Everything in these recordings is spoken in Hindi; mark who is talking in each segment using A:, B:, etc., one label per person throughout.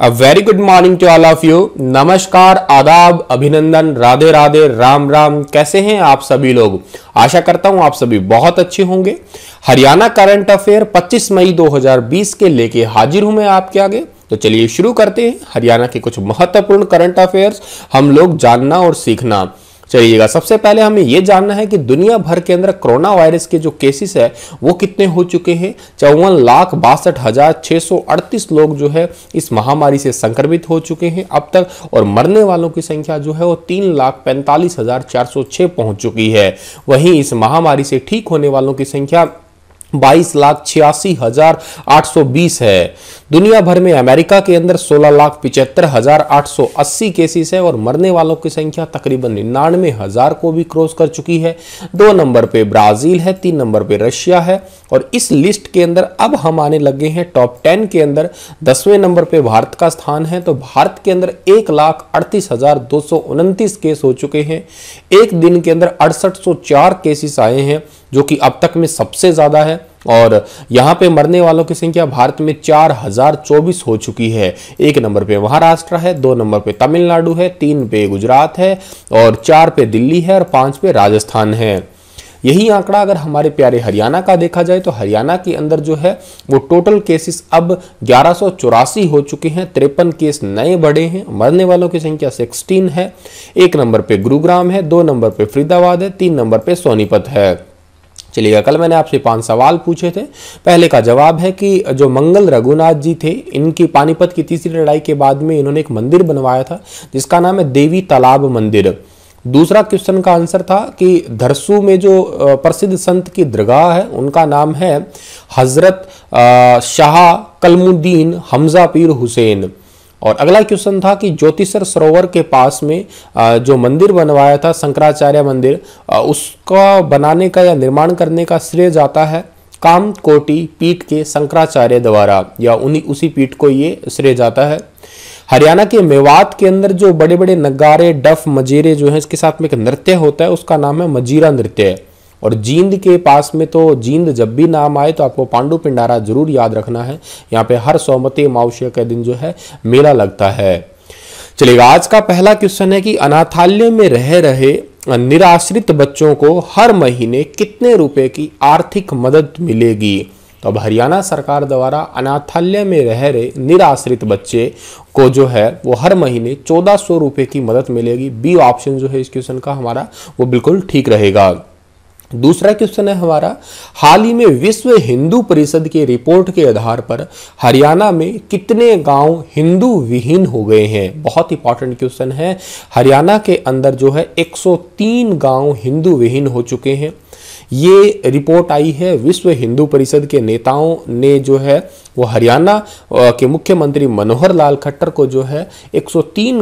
A: a very good morning to all of you नमस्कार आदाब अभिनंदन राधे राधे राम राम कैसे हैं आप सभी लोग आशा करता हूं आप सभी बहुत अच्छे होंगे हरियाणा करंट अफेयर 25 मई 2020 के लेके हाजिर हूं मैं आपके आगे तो चलिए शुरू करते हैं हरियाणा के कुछ महत्वपूर्ण करंट अफेयर्स हम लोग जानना और सीखना चलिएगा सबसे पहले हमें यह जानना है कि दुनिया भर के अंदर कोरोना वायरस के जो केसेस है वो कितने हो चुके हैं चौवन लाख बासठ हजार छः सौ अड़तीस लोग जो है इस महामारी से संक्रमित हो चुके हैं अब तक और मरने वालों की संख्या जो है वो तीन लाख पैंतालीस हजार चार सौ छः पहुंच चुकी है वहीं इस महामारी से ठीक होने वालों की संख्या बाईस लाख छियासी हजार आठ सौ बीस है दुनिया भर में अमेरिका के अंदर सोलह लाख पिचहत्तर हजार आठ सौ अस्सी केसेस है और मरने वालों की संख्या तकरीबन निन्यानवे हजार को भी क्रॉस कर चुकी है दो नंबर पे ब्राज़ील है तीन नंबर पे रशिया है और इस लिस्ट के अंदर अब हम आने लगे हैं टॉप टेन के अंदर दसवें नंबर पे भारत का स्थान है तो भारत के अंदर एक लाख अड़तीस हजार दो सौ उनतीस केस हो चुके हैं एक दिन के अंदर अड़सठ सौ चार केसेस आए हैं जो कि अब तक में सबसे ज़्यादा है और यहाँ पे मरने वालों की संख्या भारत में चार हजार चौबीस हो चुकी है एक नंबर पे महाराष्ट्र है दो नंबर पे तमिलनाडु है तीन पे गुजरात है और चार पे दिल्ली है और पाँच पे राजस्थान है यही आंकड़ा अगर हमारे प्यारे हरियाणा का देखा जाए तो हरियाणा के अंदर जो है वो टोटल केसेस अब ग्यारह हो चुके हैं तिरपन केस नए बढ़े हैं मरने वालों की संख्या 16 है एक नंबर पे गुरुग्राम है दो नंबर पे फरीदाबाद है तीन नंबर पे सोनीपत है चलिएगा कल मैंने आपसे पांच सवाल पूछे थे पहले का जवाब है कि जो मंगल रघुनाथ जी थे इनकी पानीपत की तीसरी लड़ाई के बाद में इन्होंने एक मंदिर बनवाया था जिसका नाम है देवी तालाब मंदिर दूसरा क्वेश्चन का आंसर था कि धरसू में जो प्रसिद्ध संत की दरगाह है उनका नाम है हजरत शाह कलमुद्दीन हमजा पीर हुसैन और अगला क्वेश्चन था कि ज्योतिषर सरोवर के पास में जो मंदिर बनवाया था शंकराचार्य मंदिर उसका बनाने का या निर्माण करने का श्रेय जाता है काम कोटी पीठ के शंकराचार्य द्वारा या उन्हीं उसी पीठ को ये श्रेय जाता है हरियाणा के मेवात के अंदर जो बड़े बड़े नगारे डफ मजीरे जो हैं इसके साथ में एक नृत्य होता है उसका नाम है मजीरा नृत्य और जींद के पास में तो जींद जब भी नाम आए तो आपको पांडु पिंडारा जरूर याद रखना है यहाँ पे हर सोमते मावशिया के दिन जो है मेला लगता है चलिए आज का पहला क्वेश्चन है कि अनाथालय में रह रहे निराश्रित बच्चों को हर महीने कितने रुपए की आर्थिक मदद मिलेगी तो अब हरियाणा सरकार द्वारा अनाथालय में रह रहे निराश्रित बच्चे को जो है वो हर महीने चौदह सौ रुपये की मदद मिलेगी बी ऑप्शन जो है इस क्वेश्चन का हमारा वो बिल्कुल ठीक रहेगा दूसरा क्वेश्चन है हमारा हाल ही में विश्व हिंदू परिषद के रिपोर्ट के आधार पर हरियाणा में कितने गांव हिंदू विहीन हो गए हैं बहुत इंपॉर्टेंट क्वेश्चन है हरियाणा के अंदर जो है 103 गांव हिंदू विहीन हो चुके हैं ये रिपोर्ट आई है विश्व हिंदू परिषद के नेताओं ने जो है वो हरियाणा के मुख्यमंत्री मनोहर लाल खट्टर को जो है एक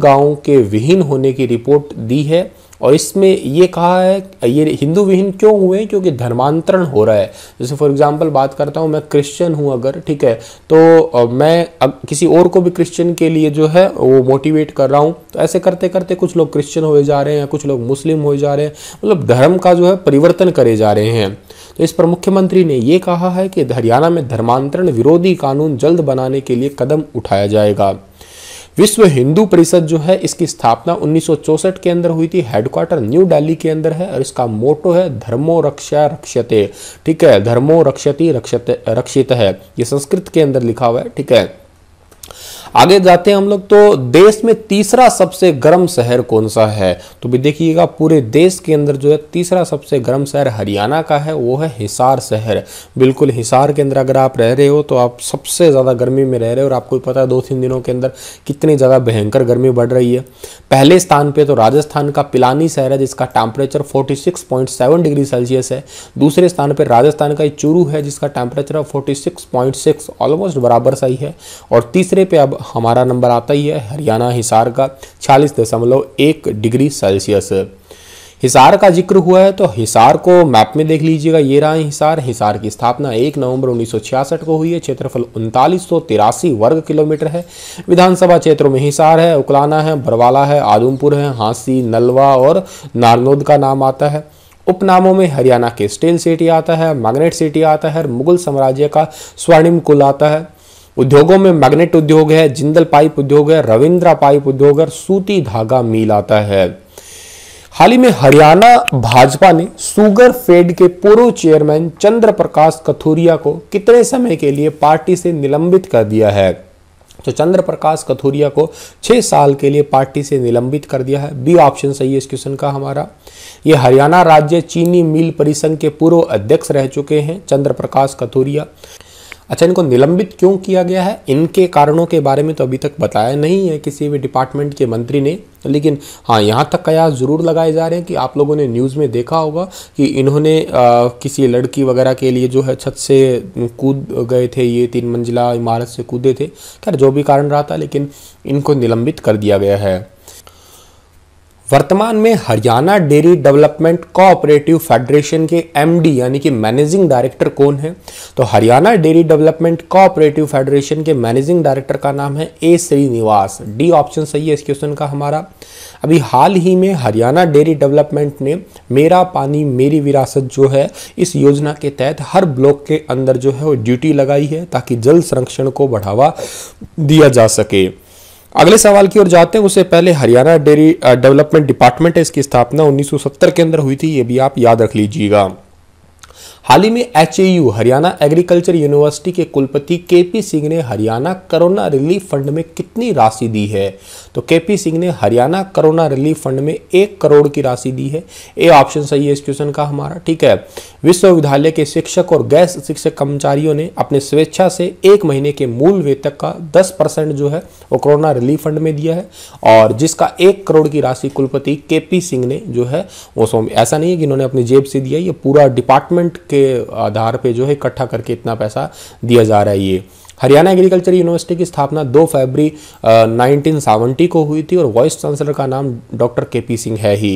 A: गांवों के विहीन होने की रिपोर्ट दी है और इसमें ये कहा है ये हिंदू विहीन क्यों हुए क्योंकि धर्मांतरण हो रहा है जैसे फॉर एग्जांपल बात करता हूँ मैं क्रिश्चियन हूँ अगर ठीक है तो मैं अब किसी और को भी क्रिश्चियन के लिए जो है वो मोटिवेट कर रहा हूँ तो ऐसे करते करते कुछ लोग क्रिश्चियन हो जा रहे हैं कुछ लोग मुस्लिम हो जा रहे हैं मतलब धर्म का जो है परिवर्तन करे जा रहे हैं तो इस पर मुख्यमंत्री ने ये कहा है कि हरियाणा में धर्मांतरण विरोधी कानून जल्द बनाने के लिए कदम उठाया जाएगा विश्व हिंदू परिषद जो है इसकी स्थापना उन्नीस के अंदर हुई थी हेडक्वार्टर न्यू दिल्ली के अंदर है और इसका मोटो है धर्मो रक्षा रक्षते ठीक है धर्मो रक्षति रक्षते रक्षित है ये संस्कृत के अंदर लिखा हुआ है ठीक है आगे जाते हैं हम लोग तो देश में तीसरा सबसे गर्म शहर कौन सा है तो भी देखिएगा पूरे देश के अंदर जो है तीसरा सबसे गर्म शहर हरियाणा का है वो है हिसार शहर बिल्कुल हिसार के अंदर अगर आप रह रहे हो तो आप सबसे ज़्यादा गर्मी में रह रहे हो और आपको पता है दो तीन दिनों के अंदर कितनी ज़्यादा भयंकर गर्मी बढ़ रही है पहले स्थान पर तो राजस्थान का पिलानी शहर है जिसका टेम्परेचर फोर्टी डिग्री सेल्सियस है दूसरे स्थान पर राजस्थान का चूरू है जिसका टेम्परेचर सिक्स ऑलमोस्ट बराबर सही है और तीसरे पे अब हमारा नंबर आता ही है हरियाणा हिसार का छियालीस दशमलव एक डिग्री सेल्सियस हिसार का जिक्र हुआ है तो हिसार को मैप में देख लीजिएगा ये रहा हिसार हिसार की स्थापना 1 नवंबर 1966 को हुई है क्षेत्रफल उनतालीस सौ तिरासी वर्ग किलोमीटर है विधानसभा क्षेत्रों में हिसार है उकलाना है बरवाला है आदमपुर है हांसी नलवा और नारनोद का नाम आता है उपनामों में हरियाणा के स्टेन सिटी आता है मैग्नेट सिटी आता है मुगल साम्राज्य का स्वर्णिम कुल आता है उद्योगों में मैग्नेट उद्योग है जिंदल पाइप उद्योग है रविंद्रा पाइप उद्योग और सूती धागा मिल आता है हाल ही में हरियाणा भाजपा ने सुगर फेड के पूर्व चेयरमैन चंद्र प्रकाश कथुरिया को कितने समय के लिए पार्टी से निलंबित कर दिया है तो चंद्र प्रकाश कथुरिया को छह साल के लिए पार्टी से निलंबित कर दिया है बी ऑप्शन सही है इस क्वेश्चन का हमारा ये हरियाणा राज्य चीनी मिल परिसंघ के पूर्व अध्यक्ष रह चुके हैं चंद्र प्रकाश कथुरिया अच्छा इनको निलंबित क्यों किया गया है इनके कारणों के बारे में तो अभी तक बताया नहीं है किसी भी डिपार्टमेंट के मंत्री ने लेकिन हाँ यहाँ तक कयास ज़रूर लगाए जा रहे हैं कि आप लोगों ने न्यूज़ में देखा होगा कि इन्होंने आ, किसी लड़की वगैरह के लिए जो है छत से कूद गए थे ये तीन मंजिला इमारत से कूदे थे खैर जो भी कारण रहा था लेकिन इनको निलंबित कर दिया गया है वर्तमान में Haryana dairy development cooperative federation के एमडी यानी कि मैनेजिंग डायरेक्टर कौन है तो Haryana dairy development cooperative federation के मैनेजिंग डायरेक्टर का नाम है ए श्रीनिवास डी ऑप्शन सही है इस क्वेश्चन का हमारा अभी हाल ही में हरियाणा डेयरी डेवलपमेंट ने मेरा पानी मेरी विरासत जो है इस योजना के तहत हर ब्लॉक के अंदर जो है वो ड्यूटी लगाई है ताकि जल संरक्षण को बढ़ावा दिया जा सके अगले सवाल की ओर जाते हैं उससे पहले हरियाणा डेयरी डेवलपमेंट डिपार्टमेंट है इसकी स्थापना 1970 के अंदर हुई थी ये भी आप याद रख लीजिएगा हाल ही में एच हरियाणा एग्रीकल्चर यूनिवर्सिटी के कुलपति के पी सिंह ने हरियाणा कोरोना रिलीफ फंड में कितनी राशि दी है तो के पी सिंह ने हरियाणा कोरोना रिलीफ फंड में एक करोड़ की राशि दी है ए ऑप्शन सही है इस क्वेश्चन का हमारा ठीक है विश्वविद्यालय के शिक्षक और गैर शिक्षक कर्मचारियों ने अपने स्वेच्छा से एक महीने के मूल वेतक का दस परसेंट जो है वो कोरोना रिलीफ फंड में दिया है और जिसका एक करोड़ की राशि कुलपति के पी सिंह ने जो है वो ऐसा नहीं है कि इन्होंने अपनी जेब से दिया ये पूरा डिपार्टमेंट के आधार पे जो है इकट्ठा करके इतना पैसा दिया जा रहा है ये हरियाणा एग्रीकल्चर यूनिवर्सिटी की स्थापना 2 फरवरी नाइनटीन को हुई थी और वाइस चांसलर का नाम डॉक्टर के पी सिंह है ही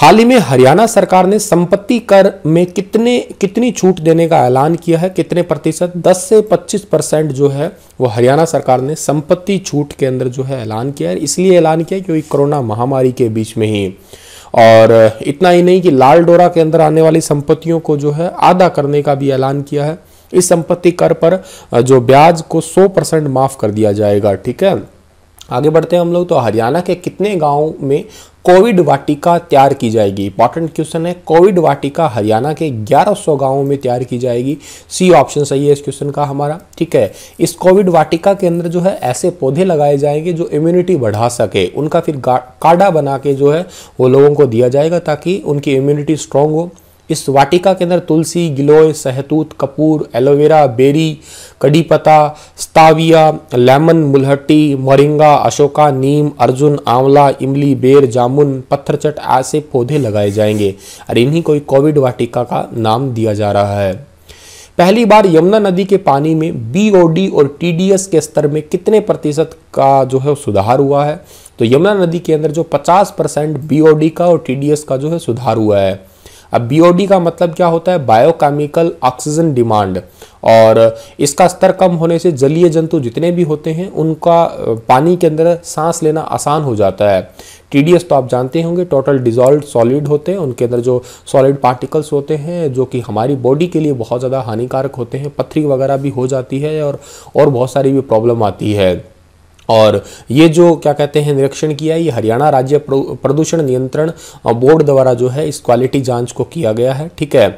A: हाल ही में हरियाणा सरकार ने संपत्ति कर में कितने कितनी छूट देने का ऐलान किया है कितने प्रतिशत 10 से 25 परसेंट जो है वो हरियाणा सरकार ने संपत्ति छूट के अंदर जो है ऐलान किया है इसलिए ऐलान किया क्योंकि कोरोना महामारी के बीच में ही और इतना ही नहीं कि लाल डोरा के अंदर आने वाली संपत्तियों को जो है आधा करने का भी ऐलान किया है इस संपत्ति कर पर जो ब्याज को 100 परसेंट माफ कर दिया जाएगा ठीक है आगे बढ़ते हैं हम लोग तो हरियाणा के कितने गाँव में कोविड वाटिका तैयार की जाएगी इंपॉर्टेंट क्वेश्चन है कोविड वाटिका हरियाणा के 1100 गांवों में तैयार की जाएगी सी ऑप्शन सही है इस क्वेश्चन का हमारा ठीक है इस कोविड वाटिका के अंदर जो है ऐसे पौधे लगाए जाएंगे जो इम्यूनिटी बढ़ा सके उनका फिर काढ़ा बना के जो है वो लोगों को दिया जाएगा ताकि उनकी इम्यूनिटी स्ट्रांग हो इस वाटिका के अंदर तुलसी गिलोय सहतूत कपूर एलोवेरा बेरी कड़ी पत्ता स्ताविया लेमन मुलहट्टी मोरिंगा अशोका नीम अर्जुन आंवला इमली बेर जामुन पत्थरचट ऐसे पौधे लगाए जाएंगे और इन्हीं को कोविड वाटिका का नाम दिया जा रहा है पहली बार यमुना नदी के पानी में बीओडी और टीडीएस के स्तर में कितने प्रतिशत का जो है सुधार हुआ है तो यमुना नदी के अंदर जो 50 परसेंट बीओडी का और टीडीएस का जो है सुधार हुआ है अब बीओडी का मतलब क्या होता है बायोकेमिकल ऑक्सीजन डिमांड और इसका स्तर कम होने से जलीय जंतु जितने भी होते हैं उनका पानी के अंदर सांस लेना आसान हो जाता है टीडीएस तो आप जानते होंगे टोटल डिजॉल्व सॉलिड होते हैं उनके अंदर जो सॉलिड पार्टिकल्स होते हैं जो कि हमारी बॉडी के लिए बहुत ज़्यादा हानिकारक होते हैं पथरी वगैरह भी हो जाती है और और बहुत सारी भी प्रॉब्लम आती है और ये जो क्या कहते हैं निरीक्षण किया ये हरियाणा राज्य प्रदूषण नियंत्रण बोर्ड द्वारा जो है इस क्वालिटी जांच को किया गया है ठीक है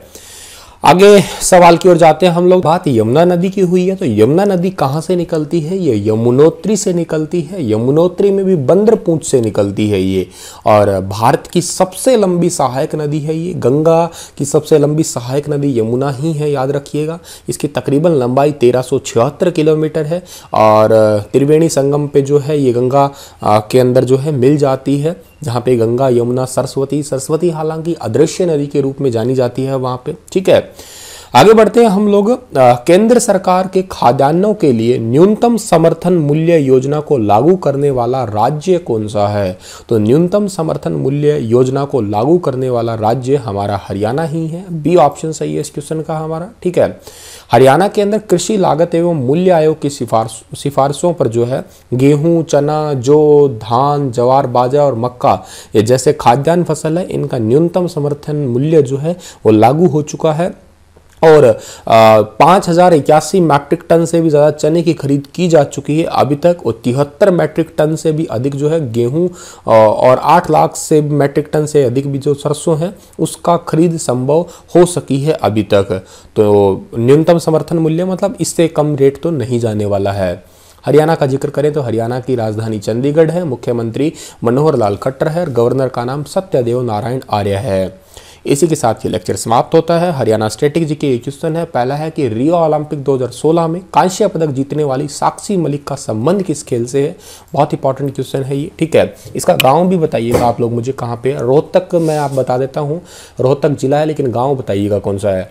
A: आगे सवाल की ओर जाते हैं हम लोग बात यमुना नदी की हुई है तो यमुना नदी कहाँ से निकलती है ये यमुनोत्री से निकलती है यमुनोत्री में भी बंद्रपूंछ से निकलती है ये और भारत की सबसे लंबी सहायक नदी है ये गंगा की सबसे लंबी सहायक नदी यमुना ही है याद रखिएगा इसकी तकरीबन लंबाई तेरह किलोमीटर है और त्रिवेणी संगम पे जो है ये गंगा के अंदर जो है मिल जाती है जहाँ पे गंगा यमुना सरस्वती सरस्वती हालांकि अदृश्य नदी के रूप में जानी जाती है वहाँ पे ठीक है आगे बढ़ते हैं हम लोग केंद्र सरकार के खाद्यान्नों के लिए न्यूनतम समर्थन मूल्य योजना को लागू करने वाला राज्य कौन सा है तो न्यूनतम समर्थन मूल्य योजना को लागू करने वाला राज्य हमारा हरियाणा ही है बी ऑप्शन सही है इस क्वेश्चन का हमारा ठीक है हरियाणा के अंदर कृषि लागत एवं मूल्य आयोग की सिफारिश सिफारिशों पर जो है गेहूं चना जो धान जवार बाजरा और मक्का ये जैसे खाद्यान्न फसल है इनका न्यूनतम समर्थन मूल्य जो है वो लागू हो चुका है और पाँच हज़ार इक्यासी मैट्रिक टन से भी ज़्यादा चने की खरीद की जा चुकी है अभी तक और तिहत्तर मैट्रिक टन से भी अधिक जो है गेहूं और आठ लाख से मैट्रिक टन से अधिक भी जो सरसों है उसका खरीद संभव हो सकी है अभी तक तो न्यूनतम समर्थन मूल्य मतलब इससे कम रेट तो नहीं जाने वाला है हरियाणा का जिक्र करें तो हरियाणा की राजधानी चंडीगढ़ है मुख्यमंत्री मनोहर लाल खट्टर है और गवर्नर का नाम सत्यदेव नारायण आर्य है इसी के साथ ये लेक्चर समाप्त होता है हरियाणा स्टेटिक जी के क्वेश्चन है पहला है कि रियो ओलंपिक 2016 में कांस्य पदक जीतने वाली साक्षी मलिक का संबंध किस खेल से है बहुत इंपॉर्टेंट क्वेश्चन है ये ठीक है इसका गाँव भी बताइएगा आप लोग मुझे कहाँ पे रोहतक मैं आप बता देता हूँ रोहतक जिला है लेकिन गाँव बताइएगा कौन सा है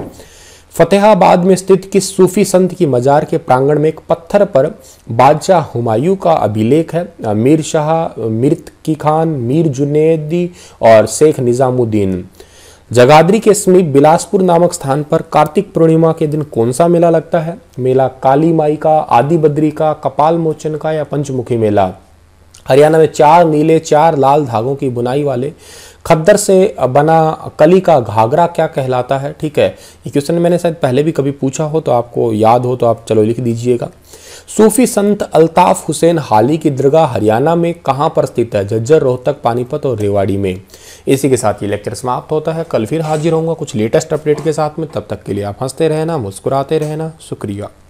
A: फतेहाबाद में स्थित किस सूफी संत की मजार के प्रांगण में एक पत्थर पर बादशाह हुमायूं का अभिलेख है मीर शाह मिर्त की खान मीर जुनेदी और शेख निज़ामुद्दीन जगाधरी के समीप बिलासपुर नामक स्थान पर कार्तिक पूर्णिमा के दिन कौन सा मेला लगता है मेला काली माई का आदि बद्री का कपाल मोचन का या पंचमुखी मेला हरियाणा में चार नीले चार लाल धागों की बुनाई वाले खद्दर से बना कली का घाघरा क्या कहलाता है ठीक है ये क्वेश्चन मैंने शायद पहले भी कभी पूछा हो तो आपको याद हो तो आप चलो लिख दीजिएगा सूफी संत अल्ताफ हुसैन हाली की दरगाह हरियाणा में कहाँ पर स्थित है झज्जर रोहतक पानीपत और रेवाड़ी में इसी के साथ ये लेक्चर समाप्त होता है कल फिर हाजिर होंगे कुछ लेटेस्ट अपडेट के साथ में तब तक के लिए आप हंसते रहना मुस्कुराते रहना शुक्रिया